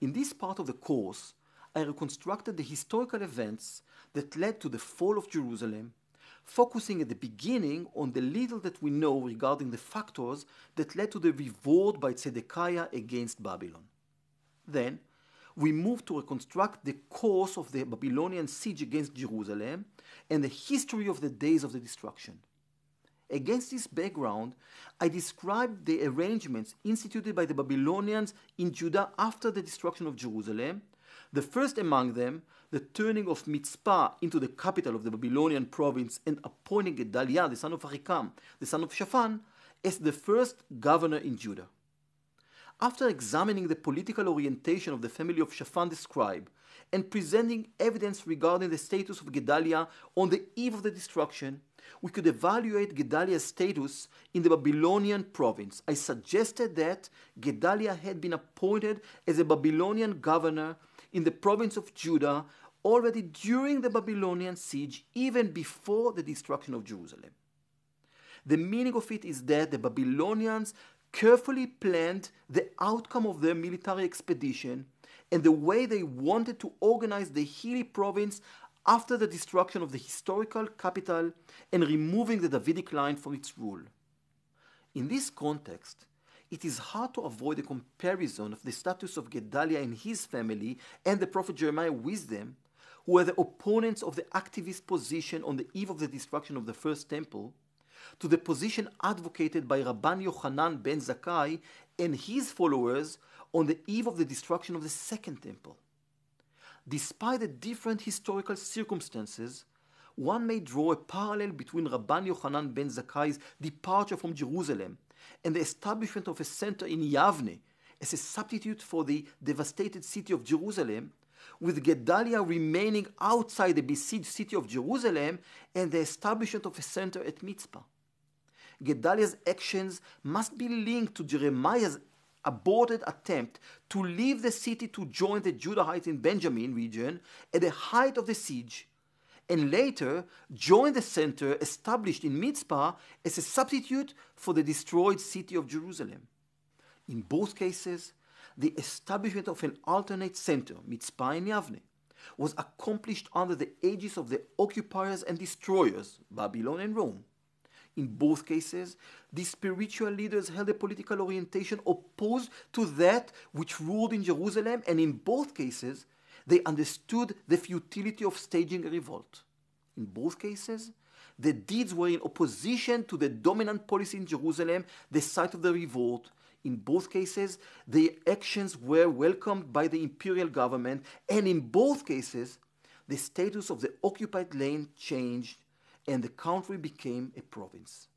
In this part of the course, I reconstructed the historical events that led to the fall of Jerusalem, focusing at the beginning on the little that we know regarding the factors that led to the revolt by Zedekiah against Babylon. Then, we move to reconstruct the course of the Babylonian siege against Jerusalem and the history of the days of the destruction. Against this background, I describe the arrangements instituted by the Babylonians in Judah after the destruction of Jerusalem, the first among them, the turning of Mitzpah into the capital of the Babylonian province and appointing Gedaliah, the son of Arikam, the son of Shaphan, as the first governor in Judah. After examining the political orientation of the family of Shaphan the scribe and presenting evidence regarding the status of Gedaliah on the eve of the destruction, we could evaluate Gedaliah's status in the Babylonian province. I suggested that Gedaliah had been appointed as a Babylonian governor in the province of Judah already during the Babylonian siege, even before the destruction of Jerusalem. The meaning of it is that the Babylonians carefully planned the outcome of their military expedition and the way they wanted to organize the Hili province after the destruction of the historical capital and removing the Davidic line from its rule. In this context, it is hard to avoid a comparison of the status of Gedaliah and his family and the prophet Jeremiah with them, who were the opponents of the activist position on the eve of the destruction of the First Temple, to the position advocated by Rabban Yochanan ben Zakkai and his followers on the eve of the destruction of the Second Temple. Despite the different historical circumstances, one may draw a parallel between Rabban Yochanan ben Zakkai's departure from Jerusalem and the establishment of a center in Yavne as a substitute for the devastated city of Jerusalem, with Gedaliah remaining outside the besieged city of Jerusalem and the establishment of a center at Mitzpah. Gedalia's actions must be linked to Jeremiah's aborted attempt to leave the city to join the Judahites in Benjamin region at the height of the siege, and later join the center established in Mitzpah as a substitute for the destroyed city of Jerusalem. In both cases, the establishment of an alternate center, Mitzpah and Yavne, was accomplished under the aegis of the occupiers and destroyers, Babylon and Rome. In both cases, the spiritual leaders held a political orientation opposed to that which ruled in Jerusalem, and in both cases, they understood the futility of staging a revolt. In both cases, the deeds were in opposition to the dominant policy in Jerusalem, the site of the revolt. In both cases, the actions were welcomed by the imperial government, and in both cases, the status of the occupied land changed and the country became a province.